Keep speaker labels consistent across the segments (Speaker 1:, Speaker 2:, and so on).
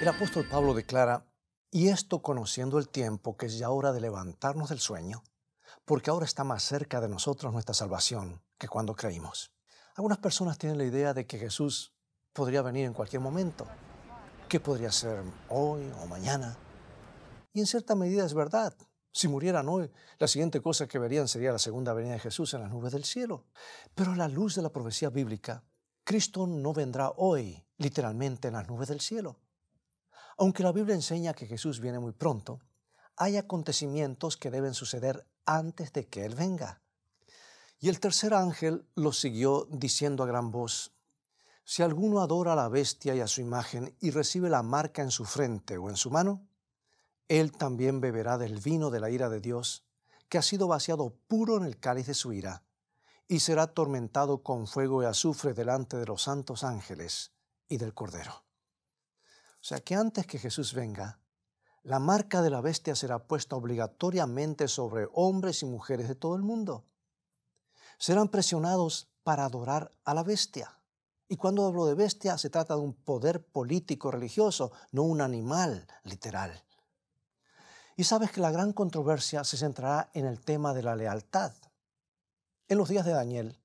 Speaker 1: El apóstol Pablo declara, y esto conociendo el tiempo que es ya hora de levantarnos del sueño, porque ahora está más cerca de nosotros nuestra salvación que cuando creímos. Algunas personas tienen la idea de que Jesús podría venir en cualquier momento, que podría ser hoy o mañana. Y en cierta medida es verdad. Si murieran hoy, la siguiente cosa que verían sería la segunda venida de Jesús en las nubes del cielo. Pero a la luz de la profecía bíblica, Cristo no vendrá hoy, literalmente en las nubes del cielo. Aunque la Biblia enseña que Jesús viene muy pronto, hay acontecimientos que deben suceder antes de que Él venga. Y el tercer ángel lo siguió diciendo a gran voz, Si alguno adora a la bestia y a su imagen y recibe la marca en su frente o en su mano, él también beberá del vino de la ira de Dios, que ha sido vaciado puro en el cáliz de su ira, y será atormentado con fuego y azufre delante de los santos ángeles y del Cordero. O sea que antes que Jesús venga, la marca de la bestia será puesta obligatoriamente sobre hombres y mujeres de todo el mundo. Serán presionados para adorar a la bestia. Y cuando hablo de bestia, se trata de un poder político religioso, no un animal literal. Y sabes que la gran controversia se centrará en el tema de la lealtad. En los días de Daniel,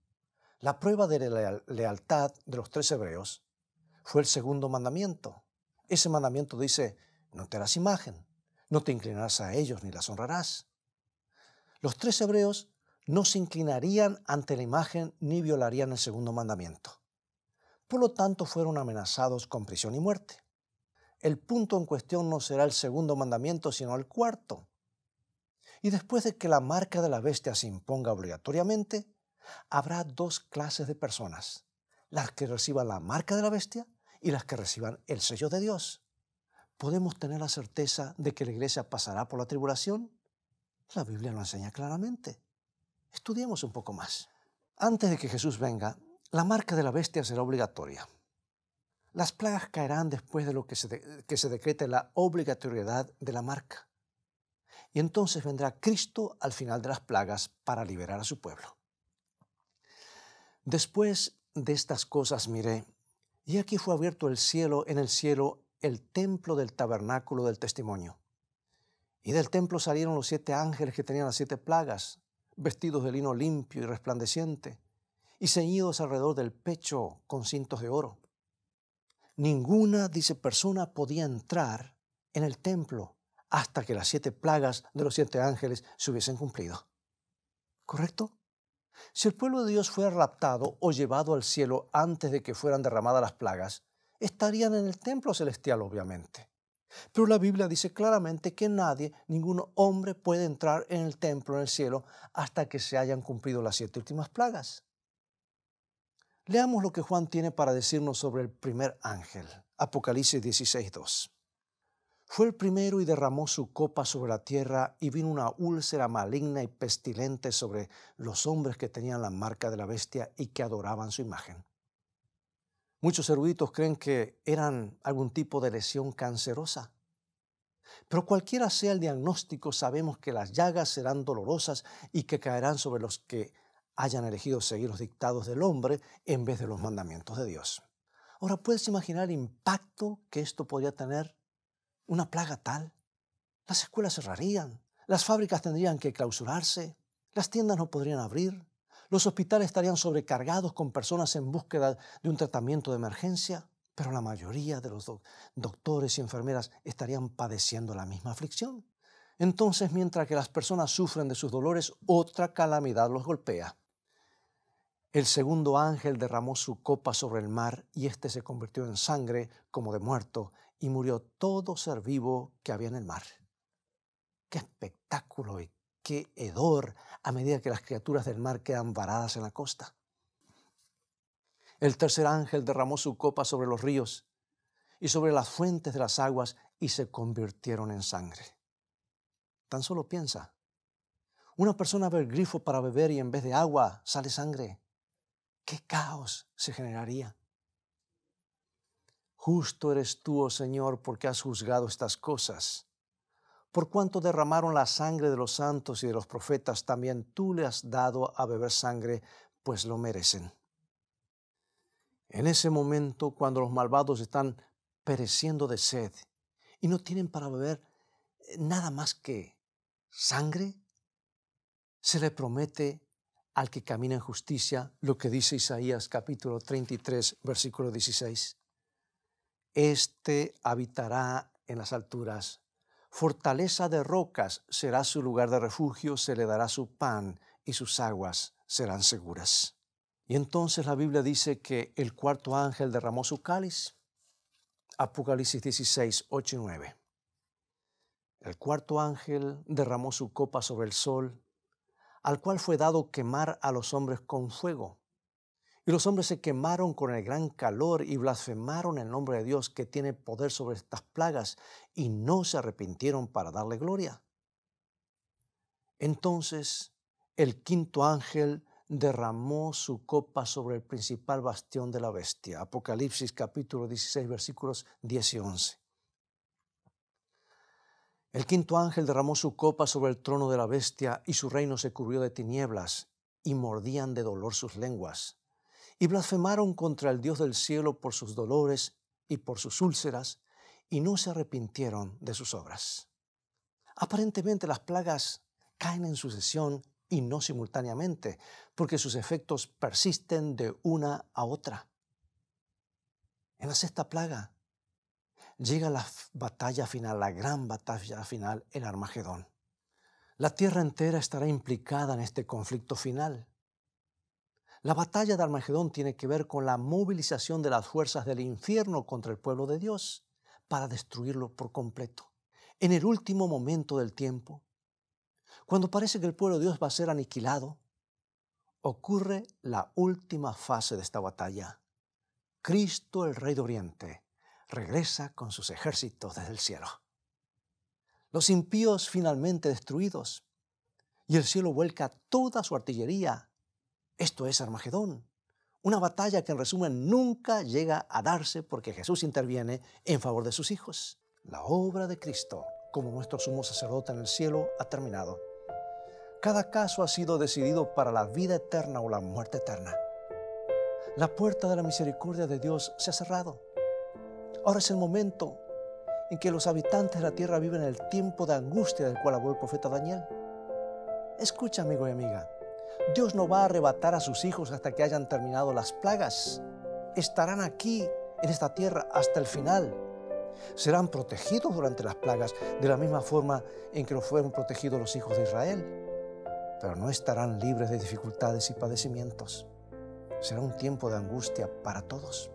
Speaker 1: la prueba de la lealtad de los tres hebreos fue el segundo mandamiento. Ese mandamiento dice, no te harás imagen, no te inclinarás a ellos ni las honrarás. Los tres hebreos no se inclinarían ante la imagen ni violarían el segundo mandamiento. Por lo tanto, fueron amenazados con prisión y muerte. El punto en cuestión no será el segundo mandamiento, sino el cuarto. Y después de que la marca de la bestia se imponga obligatoriamente, habrá dos clases de personas, las que reciban la marca de la bestia y las que reciban el sello de Dios. ¿Podemos tener la certeza de que la iglesia pasará por la tribulación? La Biblia lo enseña claramente. Estudiemos un poco más. Antes de que Jesús venga, la marca de la bestia será obligatoria. Las plagas caerán después de lo que se, que se decrete la obligatoriedad de la marca. Y entonces vendrá Cristo al final de las plagas para liberar a su pueblo. Después de estas cosas miré, y aquí fue abierto el cielo, en el cielo, el templo del tabernáculo del testimonio. Y del templo salieron los siete ángeles que tenían las siete plagas, vestidos de lino limpio y resplandeciente, y ceñidos alrededor del pecho con cintos de oro. Ninguna, dice, persona podía entrar en el templo hasta que las siete plagas de los siete ángeles se hubiesen cumplido. ¿Correcto? Si el pueblo de Dios fuera raptado o llevado al cielo antes de que fueran derramadas las plagas, estarían en el templo celestial, obviamente. Pero la Biblia dice claramente que nadie, ningún hombre puede entrar en el templo en el cielo hasta que se hayan cumplido las siete últimas plagas. Leamos lo que Juan tiene para decirnos sobre el primer ángel, Apocalipsis 16.2 fue el primero y derramó su copa sobre la tierra y vino una úlcera maligna y pestilente sobre los hombres que tenían la marca de la bestia y que adoraban su imagen. Muchos eruditos creen que eran algún tipo de lesión cancerosa. Pero cualquiera sea el diagnóstico, sabemos que las llagas serán dolorosas y que caerán sobre los que hayan elegido seguir los dictados del hombre en vez de los mandamientos de Dios. Ahora, ¿puedes imaginar el impacto que esto podría tener una plaga tal, las escuelas cerrarían, las fábricas tendrían que clausurarse, las tiendas no podrían abrir, los hospitales estarían sobrecargados con personas en búsqueda de un tratamiento de emergencia, pero la mayoría de los doctores y enfermeras estarían padeciendo la misma aflicción. Entonces, mientras que las personas sufren de sus dolores, otra calamidad los golpea. El segundo ángel derramó su copa sobre el mar y éste se convirtió en sangre como de muerto y murió todo ser vivo que había en el mar. ¡Qué espectáculo y qué hedor a medida que las criaturas del mar quedan varadas en la costa! El tercer ángel derramó su copa sobre los ríos y sobre las fuentes de las aguas y se convirtieron en sangre. Tan solo piensa, una persona ve el grifo para beber y en vez de agua sale sangre qué caos se generaría. Justo eres tú, oh Señor, porque has juzgado estas cosas. Por cuanto derramaron la sangre de los santos y de los profetas, también tú le has dado a beber sangre, pues lo merecen. En ese momento, cuando los malvados están pereciendo de sed y no tienen para beber eh, nada más que sangre, se le promete al que camina en justicia, lo que dice Isaías capítulo 33, versículo 16. Este habitará en las alturas. Fortaleza de rocas será su lugar de refugio, se le dará su pan y sus aguas serán seguras. Y entonces la Biblia dice que el cuarto ángel derramó su cáliz. Apocalipsis 16, 8 y 9. El cuarto ángel derramó su copa sobre el sol al cual fue dado quemar a los hombres con fuego. Y los hombres se quemaron con el gran calor y blasfemaron el nombre de Dios que tiene poder sobre estas plagas y no se arrepintieron para darle gloria. Entonces el quinto ángel derramó su copa sobre el principal bastión de la bestia. Apocalipsis capítulo 16 versículos 10 y 11. El quinto ángel derramó su copa sobre el trono de la bestia y su reino se cubrió de tinieblas y mordían de dolor sus lenguas. Y blasfemaron contra el Dios del cielo por sus dolores y por sus úlceras y no se arrepintieron de sus obras. Aparentemente las plagas caen en sucesión y no simultáneamente, porque sus efectos persisten de una a otra. En la sexta plaga, llega la batalla final, la gran batalla final, el Armagedón. La tierra entera estará implicada en este conflicto final. La batalla de Armagedón tiene que ver con la movilización de las fuerzas del infierno contra el pueblo de Dios para destruirlo por completo. En el último momento del tiempo, cuando parece que el pueblo de Dios va a ser aniquilado, ocurre la última fase de esta batalla. Cristo el Rey de Oriente regresa con sus ejércitos desde el cielo. Los impíos finalmente destruidos y el cielo vuelca toda su artillería. Esto es Armagedón, una batalla que en resumen nunca llega a darse porque Jesús interviene en favor de sus hijos. La obra de Cristo como nuestro sumo sacerdote en el cielo ha terminado. Cada caso ha sido decidido para la vida eterna o la muerte eterna. La puerta de la misericordia de Dios se ha cerrado. Ahora es el momento en que los habitantes de la tierra viven el tiempo de angustia del cual habló el profeta Daniel. Escucha, amigo y amiga, Dios no va a arrebatar a sus hijos hasta que hayan terminado las plagas. Estarán aquí, en esta tierra, hasta el final. Serán protegidos durante las plagas, de la misma forma en que lo fueron protegidos los hijos de Israel. Pero no estarán libres de dificultades y padecimientos. Será un tiempo de angustia para todos.